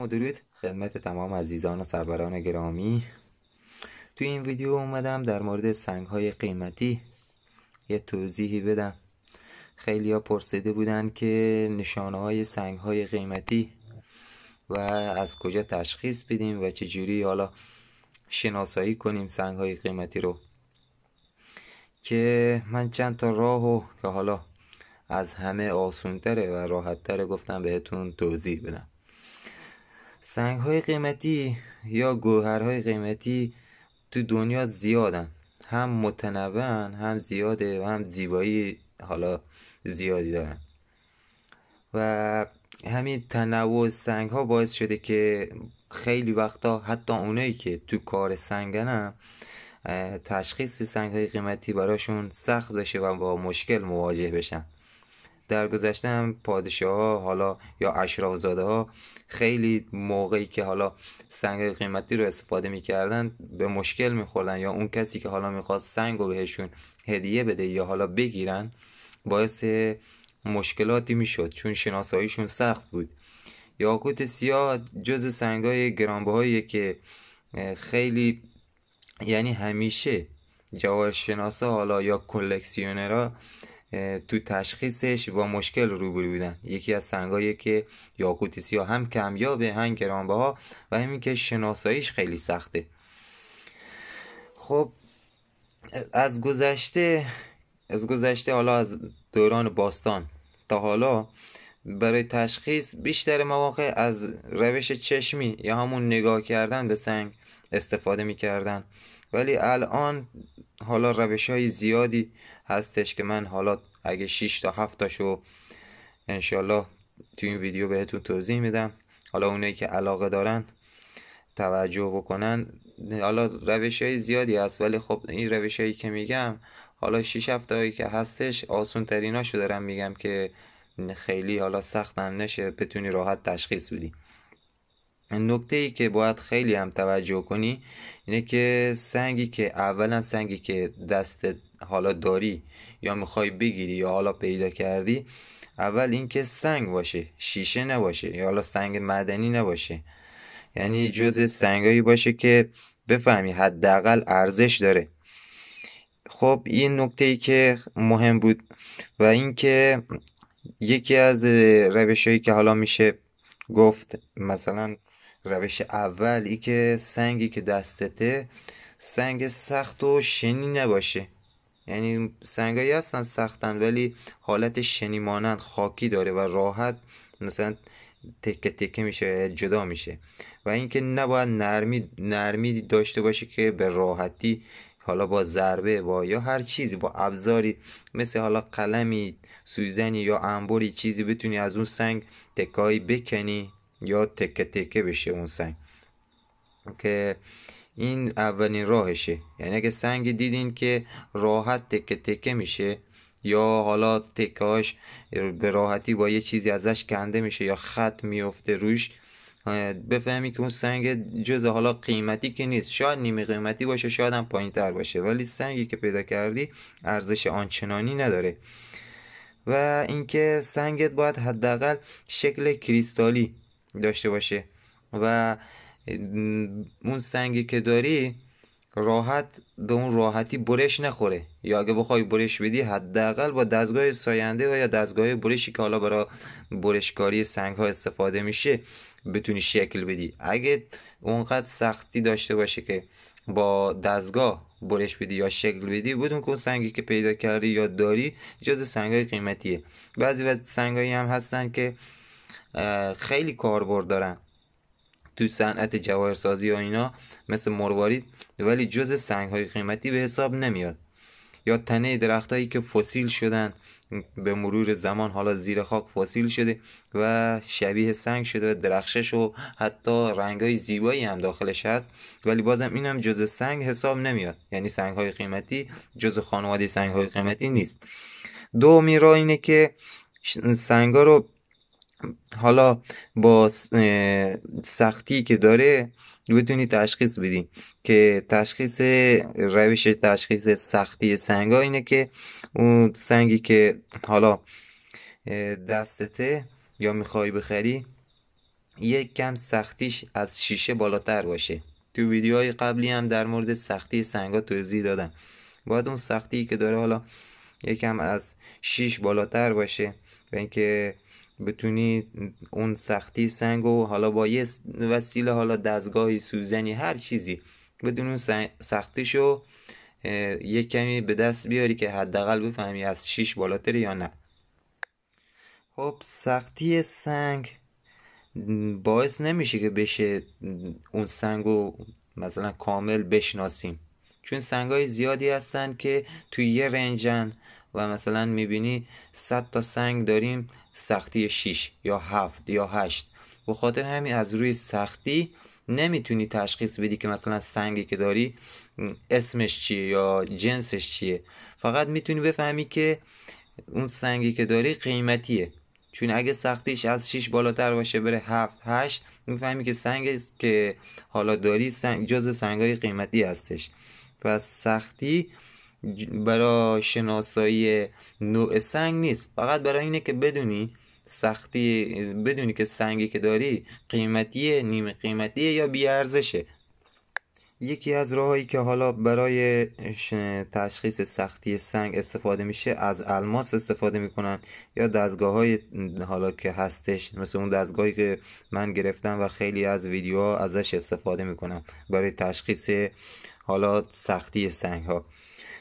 مدیریت خدمت تمام عزیزان و سروران گرامی توی این ویدیو اومدم در مورد سنگ های قیمتی یه توضیحی بدم خیلی ها پرسیده بودن که نشانه های سنگ های قیمتی و از کجا تشخیص بدیم و چجوری حالا شناسایی کنیم سنگ های قیمتی رو که من چند تا راهو که حالا از همه آسونتره و راحتتره گفتم بهتون توضیح بدم سنگ های قیمتی یا های قیمتی تو دنیا زیادن هم متنوعن هم زیاده و هم زیبایی حالا زیادی دارن و همین تنوع سنگ ها باعث شده که خیلی وقتا حتی اونایی که تو کار سنگن تشخیص سنگ های قیمتی براشون سخت بشه و با مشکل مواجه بشن در گذشته هم پادشاه ها حالا یا اشراف ها خیلی موقعی که حالا سنگ قیمتی رو استفاده میکردن به مشکل میخوردن یا اون کسی که حالا میخواست سنگ رو بهشون هدیه بده یا حالا بگیرن باعث مشکلاتی میشد چون شناساییشون سخت بود یاقوت سیاه جز سنگای گرانبهاییه که خیلی یعنی همیشه جواهرشناسا حالا یا کلکسیونرها تو تشخیصش با مشکل روبرو بودن یکی از هایی که یاقوت یا هم کمیابه هم ها و همین که شناساییش خیلی سخته خب از گذشته از گذشته حالا از دوران باستان تا حالا برای تشخیص بیشتر مواقع از روش چشمی یا همون نگاه کردن به سنگ استفاده میکردن. ولی الان حالا روش های زیادی هستش که من حالا اگه 6 تا 7 تاشو انشالله تو این ویدیو بهتون توضیح میدم حالا اونایی که علاقه دارن توجه بکنن حالا روش های زیادی هست ولی خب این روش هایی که میگم حالا 6 هفته هایی که هستش آسون تریناشو دارم میگم که خیلی حالا سخت هم نشه بتونی راحت تشخیص بدی نکته ای که باید خیلی هم توجه کنی اینه که سنگی که اولا سنگی که دست حالا داری یا میخوای بگیری یا حالا پیدا کردی اول اینکه سنگ باشه شیشه نباشه یا حالا سنگ مدنی نباشه یعنی جز سنگایی باشه که بفهمی حداقل ارزش داره خب این نکته ای که مهم بود و اینکه یکی از روش که حالا میشه گفت مثلا روش اول ای که سنگی که دستته سنگ سخت و شنی نباشه یعنی سنگایی هستن سختن ولی حالت شنی مانند خاکی داره و راحت مثلا تکه تکه میشه جدا میشه و اینکه نباید نرمی نرمی داشته باشه که به راحتی حالا با ضربه با یا هر چیزی با ابزاری مثل حالا قلمی سوزنی یا انبری چیزی بتونی از اون سنگ تکایی بکنی یا تکه تکه بشه اون سنگ که این اولین راهشه یعنی اگه سنگ دیدین که راحت تکه تکه میشه یا حالا تکاش به راحتی با یه چیزی ازش کنده میشه یا خط میفته روش بفهمی که اون سنگ جز حالا قیمتی که نیست شاید نیمه قیمتی باشه شاید هم پایین تر باشه ولی سنگی که پیدا کردی ارزش آنچنانی نداره و اینکه سنگت باید حداقل شکل کریستالی داشته باشه و اون سنگی که داری راحت به اون راحتی برش نخوره یا اگه بخوای برش بدی حداقل با دستگاه ساینده یا دستگاه برشی که حالا برای برشکاری سنگ ها استفاده میشه بتونی شکل بدی اگه اونقدر سختی داشته باشه که با دستگاه برش بدی یا شکل بدی بدون که سنگی که پیدا کردی یا داری جز های قیمتیه بعضی وقت سنگایی هم هستن که خیلی کاربرد دارن تو صنعت جواهرسازی و اینا مثل مروارید ولی جز سنگ های قیمتی به حساب نمیاد یا تنه درختهایی که فسیل شدن به مرور زمان حالا زیر خاک فسیل شده و شبیه سنگ شده و درخشش و حتی رنگ های زیبایی هم داخلش هست ولی بازم این هم جز سنگ حساب نمیاد یعنی سنگ های قیمتی جز خانواده سنگ های قیمتی نیست دومی را اینه که سنگ ها رو حالا با سختی که داره بتونی تشخیص بدی که تشخیص روش تشخیص سختی سنگ ها اینه که اون سنگی که حالا دستته یا میخوای بخری یک کم سختیش از شیشه بالاتر باشه تو ویدیوهای قبلی هم در مورد سختی سنگ ها توضیح دادم باید اون سختی که داره حالا یک کم از شیش بالاتر باشه و اینکه بتونی اون سختی سنگ و حالا با یه وسیله حالا دستگاهی سوزنی هر چیزی بدون اون سختیشو یک کمی به دست بیاری که حداقل بفهمی از شیش بالاتر یا نه خب سختی سنگ باعث نمیشه که بشه اون سنگ رو مثلا کامل بشناسیم چون سنگ های زیادی هستن که توی یه رنجن و مثلا میبینی 100 تا سنگ داریم سختی 6 یا 7 یا 8 به خاطر همین از روی سختی نمیتونی تشخیص بدی که مثلا سنگی که داری اسمش چیه یا جنسش چیه فقط میتونی بفهمی که اون سنگی که داری قیمتیه چون اگه سختیش از 6 بالاتر باشه بره 7 8 میفهمی که سنگی که حالا داری سنگ جز سنگای قیمتی هستش پس سختی برای شناسایی نوع سنگ نیست فقط برای اینه که بدونی سختی بدونی که سنگی که داری قیمتیه نیمه قیمتیه یا بیارزشه یکی از راهایی که حالا برای تشخیص سختی سنگ استفاده میشه از الماس استفاده میکنن یا دستگاه های حالا که هستش مثل اون دستگاهی که من گرفتم و خیلی از ویدیوها ازش استفاده میکنم برای تشخیص حالا سختی سنگ ها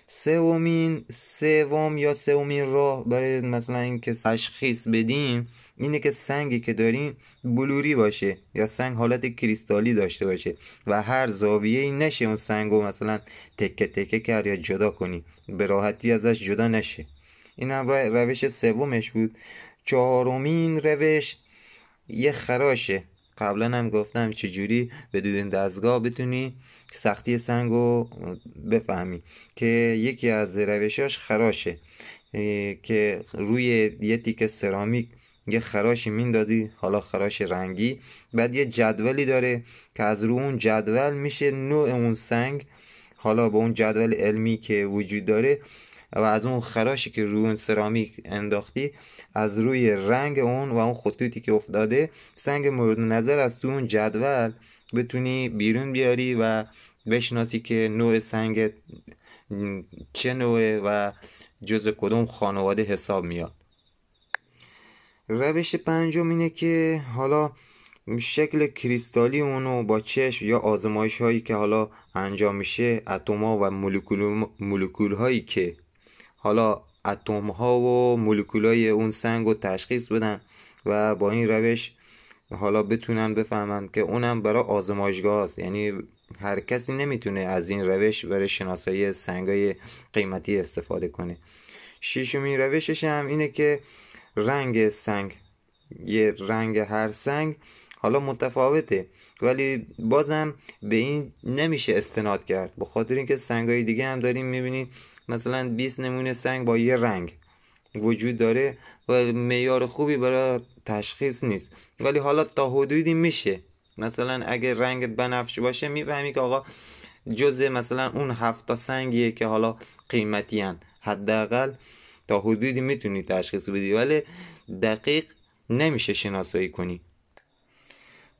سومین سوم یا سومین راه برای مثلا اینکه تشخیص بدیم اینه که سنگی که داریم بلوری باشه یا سنگ حالت کریستالی داشته باشه و هر زاویه ای نشه اون سنگ رو مثلا تکه تکه کرد یا جدا کنی به راحتی ازش جدا نشه این هم روش سومش بود چهارمین روش یه خراشه قبلا هم گفتم چجوری بدون دستگاه بتونی سختی سنگ رو بفهمی که یکی از روشاش خراشه که روی یه تیکه سرامیک یه خراشی میندازی حالا خراش رنگی بعد یه جدولی داره که از رو اون جدول میشه نوع اون سنگ حالا به اون جدول علمی که وجود داره و از اون خراشی که روی اون سرامیک انداختی از روی رنگ اون و اون خطوطی که افتاده سنگ مورد نظر از تو اون جدول بتونی بیرون بیاری و بشناسی که نوع سنگ چه نوعه و جز کدوم خانواده حساب میاد روش پنجم اینه که حالا شکل کریستالی اونو با چشم یا آزمایش هایی که حالا انجام میشه اتما و مولکول هایی که حالا اتم ها و های اون سنگ رو تشخیص بدن و با این روش حالا بتونن بفهمند که اونم برای آزمایشگاه است یعنی هر کسی نمیتونه از این روش برای شناسایی های قیمتی استفاده کنه ششمین روشش هم اینه که رنگ سنگ یه رنگ هر سنگ حالا متفاوته ولی بازم به این نمیشه استناد کرد به خاطر اینکه های دیگه هم داریم میبینید مثلا 20 نمونه سنگ با یه رنگ وجود داره و میار خوبی برای تشخیص نیست ولی حالا تا حدودی میشه مثلا اگه رنگ بنفش باشه میفهمی که آقا جز مثلا اون هفتا سنگیه که حالا قیمتی حداقل تا حدودی میتونی تشخیص بدی ولی دقیق نمیشه شناسایی کنی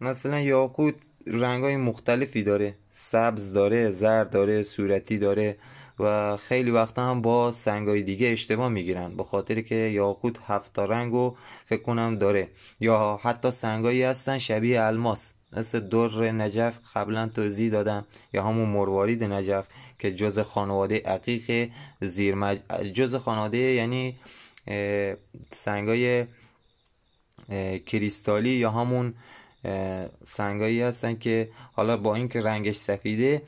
مثلا یاقوت رنگ های مختلفی داره سبز داره زرد داره صورتی داره و خیلی وقتا هم با های دیگه اشتباه میگیرن به خاطر که یاقوت هفت رنگ و فکر کنم داره یا حتی سنگایی هستن شبیه الماس مثل در نجف قبلا توضیح دادم یا همون مروارید نجف که جز خانواده عقیق زیر مج... جز خانواده یعنی سنگای کریستالی یا همون سنگایی هستن که حالا با اینکه رنگش سفیده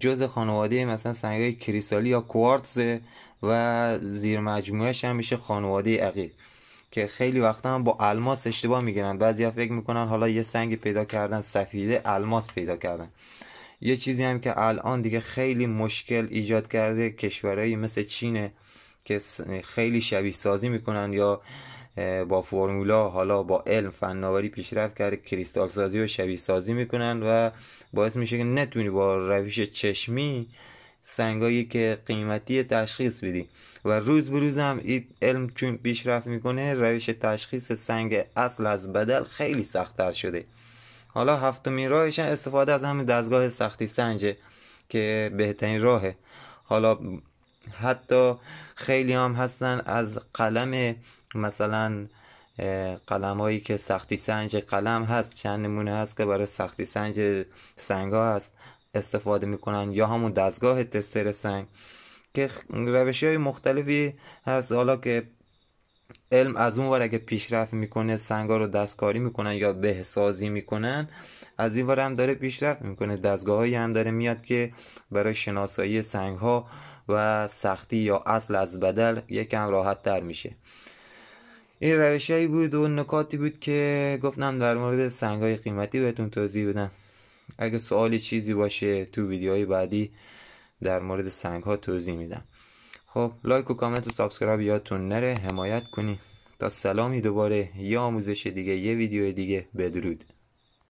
جز خانواده مثلا های کریستالی یا کوارتز و زیر مجموعهش هم میشه خانواده عقیق که خیلی وقتا هم با الماس اشتباه میگیرن بعضیا فکر میکنن حالا یه سنگ پیدا کردن سفیده الماس پیدا کردن یه چیزی هم که الان دیگه خیلی مشکل ایجاد کرده کشورهایی مثل چینه که خیلی شبیه سازی میکنن یا با فرمولا حالا با علم فناوری پیشرفت کرده کریستال سازی و شبیه سازی میکنن و باعث میشه که نتونی با روش چشمی سنگایی که قیمتی تشخیص بدی و روز به روز هم این علم چون پیشرفت میکنه روش تشخیص سنگ اصل از بدل خیلی سختتر شده حالا هفتمی راهش استفاده از همین دستگاه سختی سنجه که بهترین راهه حالا حتی خیلی هم هستن از قلم مثلا قلم هایی که سختی سنج قلم هست چند نمونه هست که برای سختی سنج سنگ ها هست استفاده میکنن یا همون دستگاه تستر سنگ که روشی های مختلفی هست حالا که علم از اون ور که پیشرفت میکنه ها رو دستکاری میکنن یا بهسازی میکنن از این هم داره پیشرفت میکنه دستگاه هایی هم داره میاد که برای شناسایی سنگ ها و سختی یا اصل از بدل یکم راحت تر میشه این روشهایی بود و نکاتی بود که گفتم در مورد سنگ های قیمتی بهتون توضیح بدم اگه سوالی چیزی باشه تو ویدیوهای بعدی در مورد سنگ ها توضیح میدم خب لایک و کامنت و سابسکرایب یادتون نره حمایت کنی تا سلامی دوباره یا آموزش دیگه یه ویدیو دیگه بدرود